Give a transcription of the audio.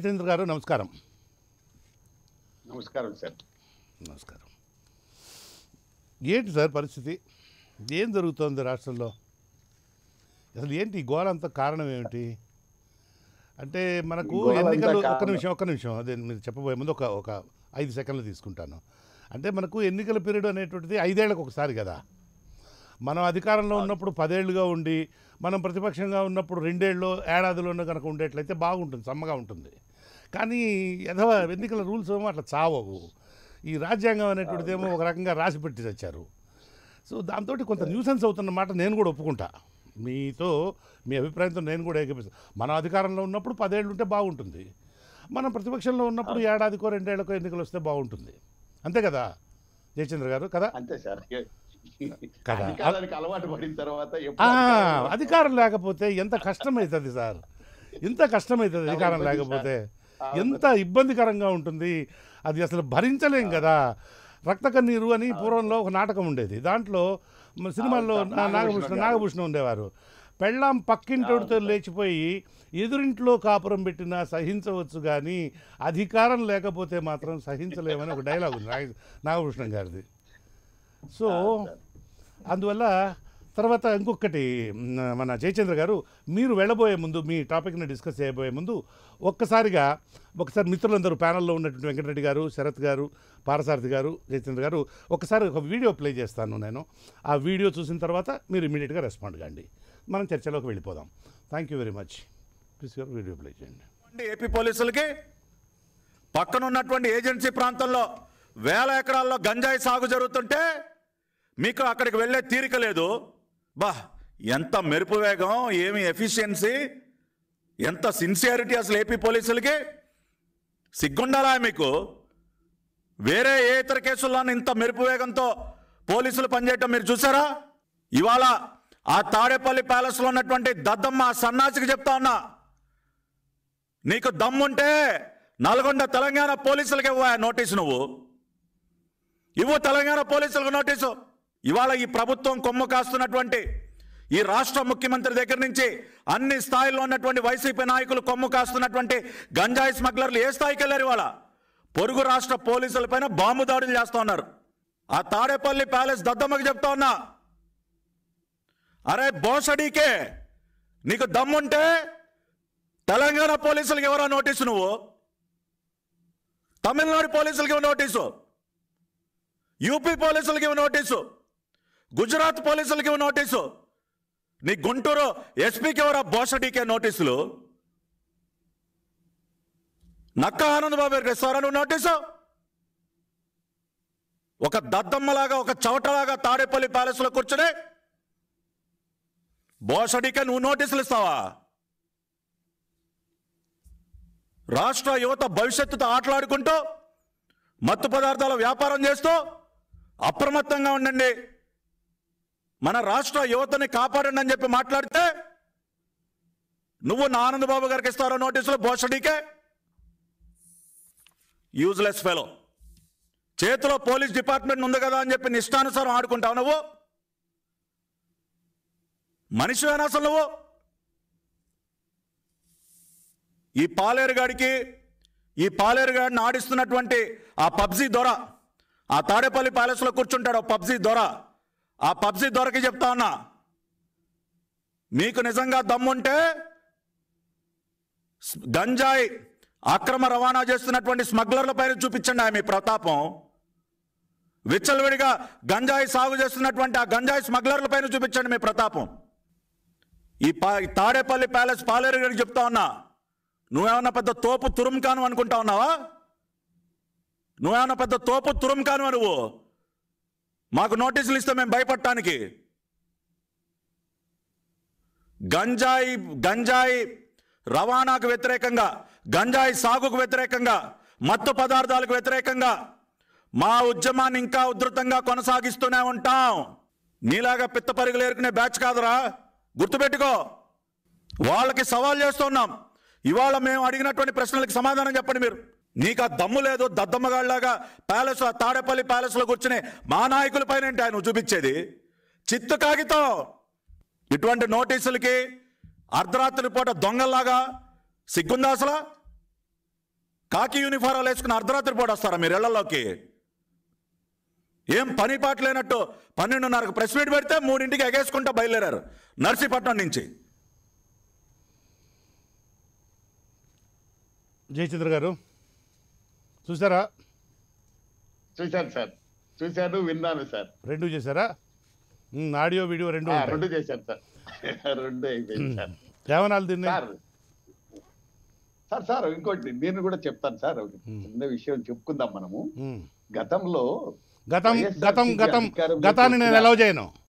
జితేంద్ర గారు నమస్కారం నమస్కారం సార్ నమస్కారం ఏంటి సార్ పరిస్థితి ఏం జరుగుతోంది రాష్ట్రంలో అసలు ఏంటి అంత కారణం ఏమిటి అంటే మనకు ఎన్నికలు ఒక్క నిమిషం ఒక్క నిమిషం అదే మీరు చెప్పబోయే ముందు ఒక ఒక ఐదు సెకండ్లు తీసుకుంటాను అంటే మనకు ఎన్నికల పీరియడ్ అనేటువంటిది ఐదేళ్లకు ఒకసారి కదా మనం అధికారంలో ఉన్నప్పుడు పదేళ్లుగా ఉండి మనం ప్రతిపక్షంగా ఉన్నప్పుడు రెండేళ్ళు ఏడాదిలోనే కనుక ఉండేట్లయితే బాగుంటుంది సమ్మగా ఉంటుంది కానీ యథవ ఎన్నికల రూల్స్ ఏమో అట్లా చావవు ఈ రాజ్యాంగం అనేటువంటిది ఏమో ఒక రకంగా రాసి పెట్టి తెచ్చారు సో దాంతో కొంత న్యూసెన్స్ అవుతున్న మాట నేను కూడా ఒప్పుకుంటా మీతో మీ అభిప్రాయంతో నేను కూడా ఏకపిస్తాను మనం అధికారంలో ఉన్నప్పుడు పదేళ్ళు ఉంటే బాగుంటుంది మనం ప్రతిపక్షంలో ఉన్నప్పుడు ఏడాదికో రెండేళ్లకో ఎన్నికలు వస్తే బాగుంటుంది అంతే కదా జయచంద్ర గారు కదా అంతే సార్ కదా అలవాటు పడిన తర్వాత అధికారం లేకపోతే ఎంత కష్టమవుతుంది సార్ ఎంత కష్టమవుతుంది అధికారం లేకపోతే ఎంత ఇబ్బందికరంగా ఉంటుంది అది అసలు భరించలేం కదా రక్త కన్నీరు అని పూర్వంలో ఒక నాటకం ఉండేది దాంట్లో సినిమాల్లో నాగభూషణ నాగభూషణ ఉండేవారు పెళ్ళాం పక్కింటోడితో లేచిపోయి ఎదురింట్లో కాపురం పెట్టినా సహించవచ్చు కానీ అధికారం లేకపోతే మాత్రం సహించలేమని ఒక డైలాగ్ ఉంది నాగభూషణం గారిది సో అందువల్ల తర్వాత ఇంకొకటి మన జయచంద్ర గారు మీరు వెళ్ళబోయే ముందు మీ టాపిక్ని డిస్కస్ చేయబోయే ముందు ఒక్కసారిగా ఒకసారి మిత్రులందరూ ప్యానల్లో ఉన్నటువంటి వెంకటరెడ్డి గారు శరత్ గారు పారసారథి గారు జయచంద్ర గారు ఒకసారి ఒక వీడియో ప్లే చేస్తాను నేను ఆ వీడియో చూసిన తర్వాత మీరు ఇమీడియట్గా రెస్పాండ్ కాండి మనం చర్చలోకి వెళ్ళిపోదాం thank you very much please గారు వీడియో ప్లే చేయండి ఏపీ పోలీసులకి పక్కన ఉన్నటువంటి ఏజెన్సీ ప్రాంతంలో వేల ఎకరాల్లో గంజాయి సాగు జరుగుతుంటే మీకు అక్కడికి వెళ్ళే తీరిక లేదు బా ఎంత మెరుపు వేగం ఏమి ఎఫిషియన్సీ ఎంత సిన్సియారిటీ అసలు ఏపీ పోలీసులకి సిగ్గుండాలా మీకు వేరే ఏ ఇతర కేసుల్లోనూ ఇంత మెరుపు వేగంతో పోలీసులు పనిచేయటం మీరు చూసారా ఇవాళ ఆ తాడేపల్లి ప్యాలెస్లో ఉన్నటువంటి దద్దమ్మ సన్నాసికి చెప్తా ఉన్నా నీకు దమ్ముంటే నల్గొండ తెలంగాణ పోలీసులకు ఇవ్వ నోటీసు నువ్వు ఇవ్వు తెలంగాణ పోలీసులకు నోటీసు ఇవాళ ఈ ప్రభుత్వం కొమ్ము కాస్తున్నటువంటి ఈ రాష్ట్ర ముఖ్యమంత్రి దగ్గర నుంచి అన్ని స్థాయిలో ఉన్నటువంటి వైసీపీ నాయకులు కొమ్ము కాస్తున్నటువంటి గంజాయి స్మగ్లర్లు ఏ స్థాయికి వెళ్ళారు ఇవాళ పొరుగు రాష్ట్ర పోలీసులపైన బాంబు దాడులు చేస్తూ ఉన్నారు ఆ తాడేపల్లి ప్యాలెస్ దద్దమ్మకి చెప్తా ఉన్నా అరే బోసడీకే నీకు దమ్ముంటే తెలంగాణ పోలీసులకి ఎవరో నోటీసు నువ్వు తమిళనాడు పోలీసులకి నోటీసు యూపీ పోలీసులకి నోటీసు గుజరాత్ పోలీసులకి నోటీసు నీ గుంటూరు ఎస్పీకి ఎవరా బోసడీకే నోటీసులు నక్క ఆనంద్ బాబు రెస్టారా నువ్వు నోటీసు ఒక దద్దమ్మలాగా ఒక చవటలాగా తాడేపల్లి ప్యాలెస్లో కూర్చుని బోసడీకే నువ్వు నోటీసులు ఇస్తావా రాష్ట్ర యువత భవిష్యత్తుతో ఆటలాడుకుంటూ మత్తు పదార్థాల వ్యాపారం చేస్తూ అప్రమత్తంగా ఉండండి మన రాష్ట్ర యువతని కాపాడండి అని చెప్పి మాట్లాడితే నువ్వు నా గారికి ఇస్తారో నోటీసులు బోషడీకే యూజ్లెస్ ఫెలో చేతిలో పోలీస్ డిపార్ట్మెంట్ ఉంది కదా అని చెప్పి నిష్టానుసారం ఆడుకుంటావు నువ్వు మనిషి అయినా అసలు నువ్వు ఈ పాలేరుగాడికి ఈ పాలేరుగాడిని ఆడిస్తున్నటువంటి ఆ పబ్జీ దొర ఆ తాడేపల్లి ప్యాలెస్లో కూర్చుంటాడు ఆ పబ్జీ దొర ఆ పబ్జీ దొరకి చెప్తా ఉన్నా మీకు నిజంగా దమ్ముంటే గంజాయి అక్రమ రవాణా చేస్తున్నటువంటి స్మగ్లర్ల పైన చూపించండి ఆమె ప్రతాపం విచ్చలవిడిగా గంజాయి సాగు చేస్తున్నటువంటి ఆ గంజాయి స్మగ్లర్ల పైన చూపించండి మీ ప్రతాపం ఈ పా తాడేపల్లి ప్యాలెస్ పాలేరు గారికి చెప్తా ఉన్నా నువ్వేమన్నా పెద్ద తోపు తురుంకాను అనుకుంటా ఉన్నావా నువ్వేమన్నా పెద్ద తోపు తురుంకాను అనువు మాకు నోటీసులు ఇస్తే మేము భయపడటానికి గంజాయి గంజాయి రవాణాకు వ్యతిరేకంగా గంజాయి సాగుకు వ్యతిరేకంగా మత్తు పదార్థాలకు వ్యతిరేకంగా మా ఉద్యమాన్ని ఇంకా ఉధృతంగా కొనసాగిస్తూనే ఉంటాం నీలాగా పిత్త పరుగులు ఏరుకునే బ్యాచ్ కాదురా గుర్తుపెట్టుకో వాళ్ళకి సవాల్ చేస్తున్నాం ఇవాళ మేము అడిగినటువంటి ప్రశ్నలకు సమాధానం చెప్పండి మీరు నీకు ఆ దమ్ము లేదు దద్దమ్మగాళ్ళలాగా ప్యాలెస్ తాడేపల్లి ప్యాలెస్లో కూర్చుని మా నాయకుల పైన ఆయన చూపించేది చిత్తు కాగితం ఇటువంటి నోటీసులకి అర్ధరాత్రి పూట దొంగల్లాగా సిగ్గుందా అసలు కాకి యూనిఫారాలు వేసుకుని అర్ధరాత్రి పూట వస్తారా మీరు ఇళ్లలోకి ఏం పని పాట లేనట్టు పన్నెండున్నరకు ప్రెస్ మీట్ పెడితే మూడింటికి ఎగేసుకుంటూ బయలుదేరారు నర్సీపట్నం నుంచి జయచంద్ర గారు చూసారా చూశాను సార్ చూశాను విన్నాను సార్ రెండు చేశారా ఆడియో వీడియో రెండు రెండు చేశాను సార్ రెండు అయిపోయింది సార్ ఏమనాలి సార్ సార్ ఇంకోటి నేను కూడా చెప్తాను సార్ చిన్న విషయం చెప్పుకుందాం మనము గతంలో గతం గతం గతం గతాన్ని నేను ఎలా చేయను